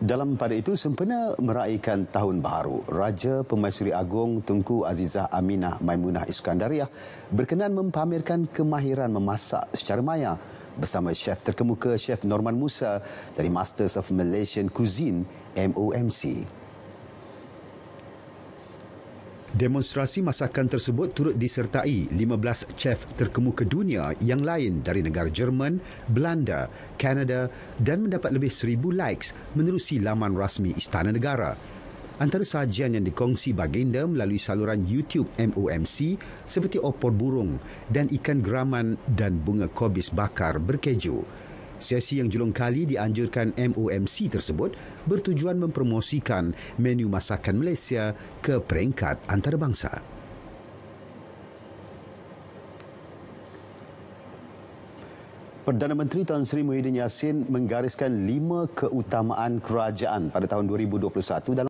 Dalam pada itu sempena meraihkan tahun baru, Raja Pemaisuri Agong Tunku Azizah Aminah Maimunah Iskandariah berkenan mempamerkan kemahiran memasak secara maya bersama chef terkemuka Chef Norman Musa dari Masters of Malaysian Cuisine MOMC. Demonstrasi masakan tersebut turut disertai 15 chef terkemuka dunia yang lain dari negara Jerman, Belanda, Kanada dan mendapat lebih 1000 likes menerusi laman rasmi Istana Negara. Antara sajian yang dikongsi baginda melalui saluran YouTube MOMC seperti opor burung dan ikan geraman dan bunga kobis bakar berkeju. Sesi yang julung kali dianjurkan MOMC tersebut bertujuan mempromosikan menu masakan Malaysia ke peringkat antarabangsa. Perdana Menteri Tan Sri Muhyiddin Yassin menggariskan lima keutamaan kerajaan pada tahun 2021 dalam